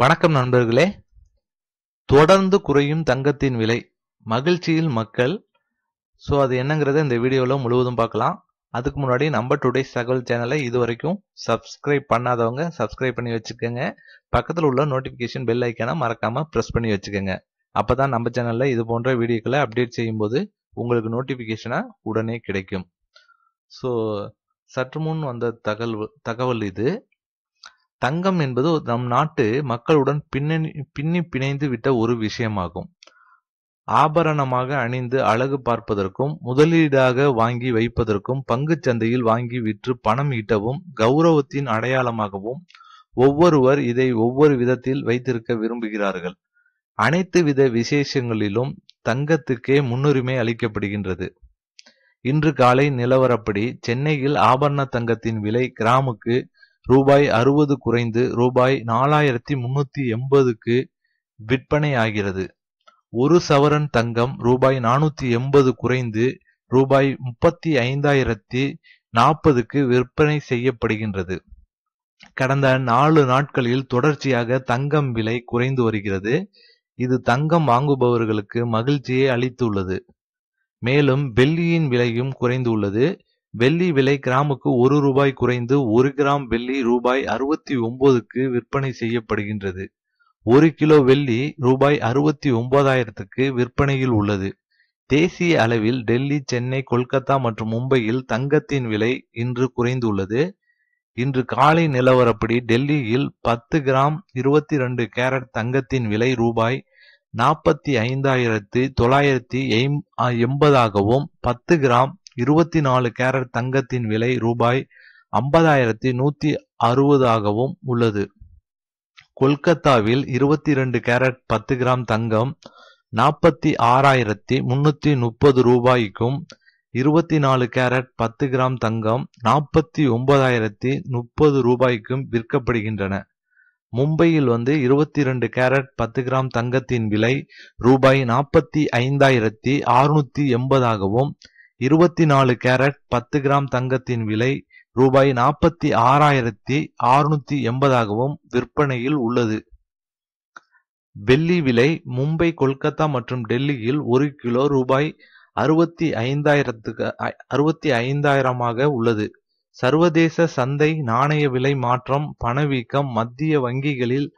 வணக்கம் நண்பர்களே தொடர்ந்து குறையும் தங்கத்தின் விலை மகிழ்ச்சியில் மக்கள் ஸோ அது என்னங்கிறத இந்த வீடியோவில் முழுவதும் பார்க்கலாம் அதுக்கு முன்னாடி நம்ம டுடே தகவல் சேனலை இது வரைக்கும் சப்ஸ்கிரைப் பண்ணாதவங்க சப்ஸ்கிரைப் பண்ணி வச்சுக்கோங்க பக்கத்தில் உள்ள நோட்டிஃபிகேஷன் பெல் ஐக்கான மறக்காமல் ப்ரெஸ் பண்ணி வச்சுக்கோங்க அப்போ தான் நம்ம சேனலில் இது போன்ற வீடியோக்களை அப்டேட் செய்யும்போது உங்களுக்கு நோட்டிஃபிகேஷனாக உடனே கிடைக்கும் ஸோ சற்று முன் வந்த தகவல் தகவல் இது தங்கம் என்பது நம் நாட்டு மக்களுடன் பின்னணி பின்னி பிணைந்து விட்ட ஒரு விஷயமாகும் ஆபரணமாக அணிந்து அழகு பார்ப்பதற்கும் முதலீடாக வாங்கி வைப்பதற்கும் பங்கு சந்தையில் வாங்கி விற்று பணம் ஈட்டவும் கௌரவத்தின் அடையாளமாகவும் ஒவ்வொருவர் இதை ஒவ்வொரு விதத்தில் வைத்திருக்க விரும்புகிறார்கள் அனைத்து வித விசேஷங்களிலும் தங்கத்துக்கே முன்னுரிமை அளிக்கப்படுகின்றது இன்று காலை நிலவரப்படி சென்னையில் ஆபரண தங்கத்தின் விலை கிராமுக்கு ரூபாய் அறுபது குறைந்து ரூபாய் நாலாயிரத்தி முன்னூத்தி எண்பதுக்கு விற்பனை ஆகிறது ஒரு சவரன் தங்கம் ரூபாய் நானூத்தி எண்பது குறைந்து ரூபாய் முப்பத்தி ஐந்தாயிரத்தி நாற்பதுக்கு விற்பனை செய்யப்படுகின்றது கடந்த நாலு நாட்களில் தொடர்ச்சியாக தங்கம் விலை குறைந்து வருகிறது இது தங்கம் வாங்குபவர்களுக்கு மகிழ்ச்சியை அளித்துள்ளது மேலும் வெள்ளியின் விலையும் குறைந்துள்ளது உள்ளது வெள்ளி விலை கிராமுக்கு ஒரு ரூபாய் குறைந்து ஒரு கிராம் வெள்ளி ரூபாய் அறுபத்தி ஒன்பதுக்கு விற்பனை செய்யப்படுகின்றது ஒரு கிலோ வெள்ளி ரூபாய் அறுபத்தி ஒன்பதாயிரத்துக்கு விற்பனையில் உள்ளது தேசிய அளவில் டெல்லி சென்னை கொல்கத்தா மற்றும் மும்பையில் தங்கத்தின் விலை இன்று குறைந்துள்ளது இன்று காலை நிலவரப்படி டெல்லியில் பத்து கிராம் இருபத்தி ரெண்டு கேரட் தங்கத்தின் விலை ரூபாய் நாற்பத்தி ஐந்தாயிரத்து தொள்ளாயிரத்தி எண்பதாகவும் பத்து கிராம் இருபத்தி நாலு கேரட் தங்கத்தின் விலை ரூபாய் ஐம்பதாயிரத்தி நூத்தி அறுபதாகவும் உள்ளது கொல்கத்தாவில் இருபத்தி இரண்டு கேரட் பத்து கிராம் தங்கம் நாற்பத்தி ஆறாயிரத்தி முன்னூத்தி முப்பது ரூபாய்க்கும் இருபத்தி நாலு கேரட் பத்து கிராம் தங்கம் நாற்பத்தி ஒன்பதாயிரத்தி முப்பது ரூபாய்க்கும் விற்கப்படுகின்றன மும்பையில் வந்து இருபத்தி இரண்டு கேரட் பத்து கிராம் தங்கத்தின் விலை ரூபாய் நாற்பத்தி ஐந்தாயிரத்தி ஆறுநூத்தி எண்பதாகவும் இருபத்தி நாலு கேரட் பத்து கிராம் தங்கத்தின் விலை ரூபாய் நாற்பத்தி ஆறாயிரத்தி அறுநூத்தி எண்பதாகவும் விற்பனையில் உள்ளது வெள்ளி விலை மும்பை கொல்கத்தா மற்றும் டெல்லியில் ஒரு கிலோ ரூபாய் அறுபத்தி ஐந்தாயிரத்துக்கு அறுபத்தி ஐந்தாயிரமாக உள்ளது சர்வதேச சந்தை நாணய விலை மாற்றம் பணவீக்கம் மத்திய வங்கிகளில்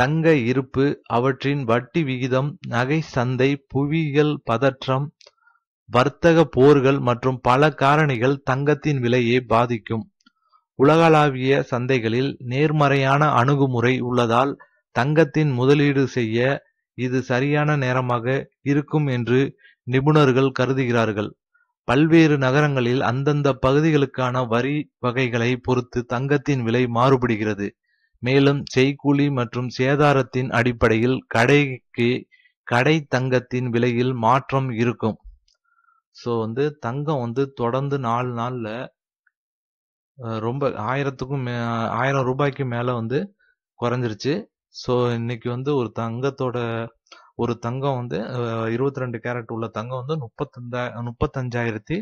தங்க இருப்பு அவற்றின் வட்டி விகிதம் நகை சந்தை புவியியல் பதற்றம் வர்த்தக போர்கள் மற்றும் பல காரணிகள் தங்கத்தின் விலையை பாதிக்கும் உலகளாவிய சந்தைகளில் நேர்மறையான அணுகுமுறை உள்ளதால் தங்கத்தின் முதலீடு செய்ய இது சரியான நேரமாக இருக்கும் என்று நிபுணர்கள் கருதுகிறார்கள் பல்வேறு நகரங்களில் அந்தந்த பகுதிகளுக்கான வரி வகைகளை பொறுத்து தங்கத்தின் விலை மாறுபடுகிறது மேலும் செய்கூலி மற்றும் சேதாரத்தின் அடிப்படையில் கடைக்கு கடை தங்கத்தின் விலையில் மாற்றம் இருக்கும் ஸோ வந்து தங்கம் வந்து தொடர்ந்து நாலு நாளில் ரொம்ப ஆயிரத்துக்கும் மே ஆயிரம் ரூபாய்க்கு மேலே வந்து குறைஞ்சிருச்சு ஸோ இன்னைக்கு வந்து ஒரு தங்கத்தோட ஒரு தங்கம் வந்து இருபத்தி ரெண்டு கேரட் உள்ள தங்கம் வந்து முப்பத்தஞ்சா முப்பத்தஞ்சாயிரத்தி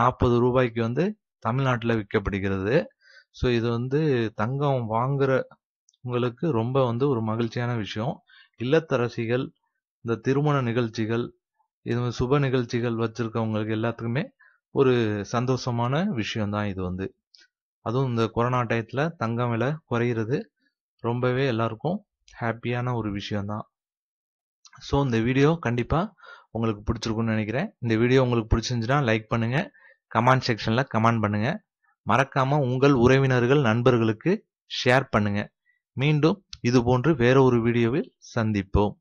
நாற்பது ரூபாய்க்கு வந்து தமிழ்நாட்டில் விற்கப்படுகிறது ஸோ இது வந்து தங்கம் வாங்குற உங்களுக்கு ரொம்ப வந்து ஒரு மகிழ்ச்சியான விஷயம் இல்லத்தரசிகள் இந்த திருமண நிகழ்ச்சிகள் இது வந்து சுப நிகழ்ச்சிகள் வச்சுருக்கவங்களுக்கு எல்லாத்துக்குமே ஒரு சந்தோஷமான விஷயம்தான் இது வந்து அதுவும் இந்த கொரோனா டயத்தில் தங்கம் விலை குறையிறது ரொம்பவே எல்லாருக்கும் ஹாப்பியான ஒரு விஷயம்தான் ஸோ இந்த வீடியோ கண்டிப்பாக உங்களுக்கு பிடிச்சிருக்குன்னு நினைக்கிறேன் இந்த வீடியோ உங்களுக்கு பிடிச்சிருந்துச்சுன்னா லைக் பண்ணுங்கள் கமெண்ட் செக்ஷனில் கமெண்ட் பண்ணுங்கள் மறக்காமல் உங்கள் உறவினர்கள் நண்பர்களுக்கு ஷேர் பண்ணுங்கள் மீண்டும் இது போன்று வேற ஒரு வீடியோவில் சந்திப்போம்